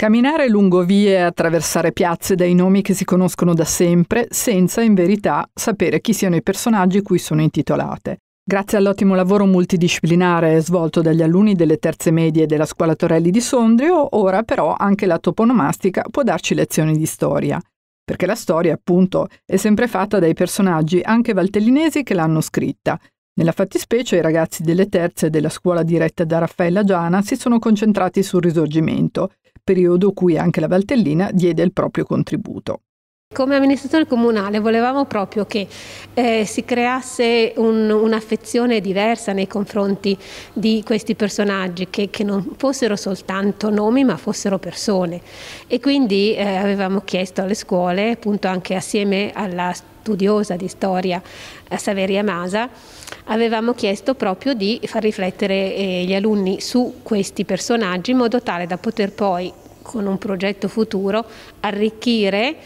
Camminare lungo vie e attraversare piazze dai nomi che si conoscono da sempre, senza in verità sapere chi siano i personaggi cui sono intitolate. Grazie all'ottimo lavoro multidisciplinare svolto dagli alunni delle terze medie della scuola Torelli di Sondrio, ora però anche la toponomastica può darci lezioni di storia, perché la storia, appunto, è sempre fatta dai personaggi anche valtellinesi che l'hanno scritta, nella fattispecie i ragazzi delle terze della scuola diretta da Raffaella Giana si sono concentrati sul risorgimento, periodo cui anche la Valtellina diede il proprio contributo. Come amministratore comunale volevamo proprio che eh, si creasse un'affezione diversa nei confronti di questi personaggi, che, che, non fossero soltanto nomi ma fossero persone. E quindi eh, avevamo chiesto alle scuole, appunto anche assieme alla studiosa di storia eh, Saveria Masa, avevamo chiesto proprio di far riflettere eh, gli alunni su questi personaggi in modo tale da poter poi con un progetto futuro arricchire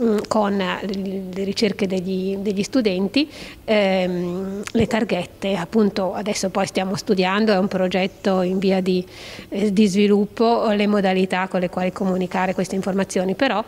Mm, con le ricerche degli, degli studenti, ehm, le targhette, appunto adesso poi stiamo studiando, è un progetto in via di, eh, di sviluppo, le modalità con le quali comunicare queste informazioni, però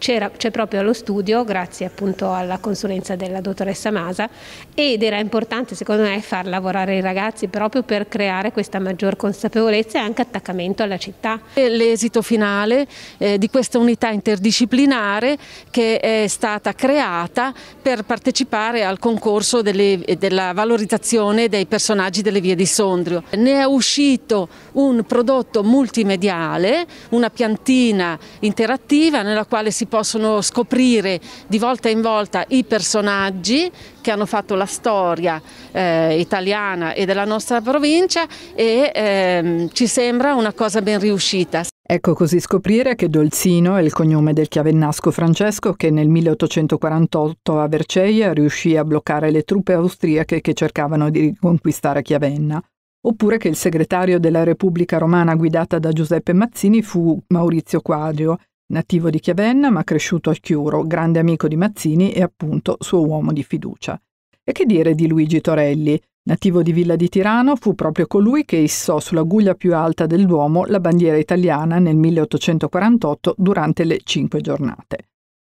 c'è proprio allo studio, grazie appunto alla consulenza della dottoressa Masa, ed era importante secondo me far lavorare i ragazzi proprio per creare questa maggior consapevolezza e anche attaccamento alla città. L'esito finale eh, di questa unità interdisciplinare che è stata creata per partecipare al concorso delle, della valorizzazione dei personaggi delle vie di Sondrio. Ne è uscito un prodotto multimediale, una piantina interattiva nella quale si possono scoprire di volta in volta i personaggi che hanno fatto la storia eh, italiana e della nostra provincia e ehm, ci sembra una cosa ben riuscita. Ecco così scoprire che Dolzino è il cognome del chiavennasco Francesco che nel 1848 a Verceia riuscì a bloccare le truppe austriache che cercavano di riconquistare Chiavenna, oppure che il segretario della Repubblica Romana guidata da Giuseppe Mazzini fu Maurizio Quadrio, nativo di Chiavenna ma cresciuto a Chiuro, grande amico di Mazzini e appunto suo uomo di fiducia. E che dire di Luigi Torelli, Nativo di Villa di Tirano, fu proprio colui che issò sulla guglia più alta del Duomo la bandiera italiana nel 1848 durante le Cinque Giornate.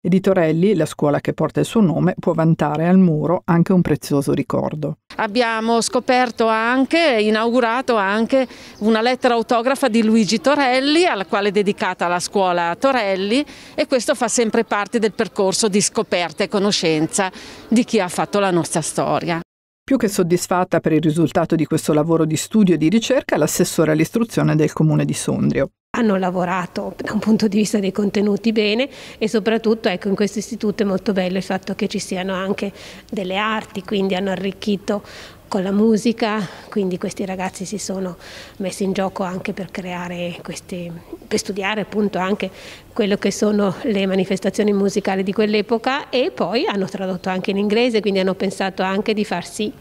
E di Torelli, la scuola che porta il suo nome, può vantare al muro anche un prezioso ricordo. Abbiamo scoperto anche, inaugurato anche una lettera autografa di Luigi Torelli, alla quale è dedicata la scuola Torelli e questo fa sempre parte del percorso di scoperta e conoscenza di chi ha fatto la nostra storia. Più che soddisfatta per il risultato di questo lavoro di studio e di ricerca, l'assessore all'istruzione del comune di Sondrio hanno lavorato da un punto di vista dei contenuti bene e soprattutto ecco, in questo istituto è molto bello il fatto che ci siano anche delle arti, quindi hanno arricchito con la musica, quindi questi ragazzi si sono messi in gioco anche per creare queste, per studiare appunto anche quello che sono le manifestazioni musicali di quell'epoca e poi hanno tradotto anche in inglese, quindi hanno pensato anche di farsi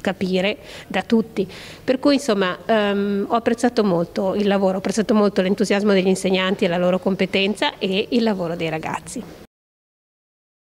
capire da tutti. Per cui insomma ehm, ho apprezzato molto il lavoro, ho apprezzato molto l'entusiasmo degli insegnanti e la loro competenza e il lavoro dei ragazzi.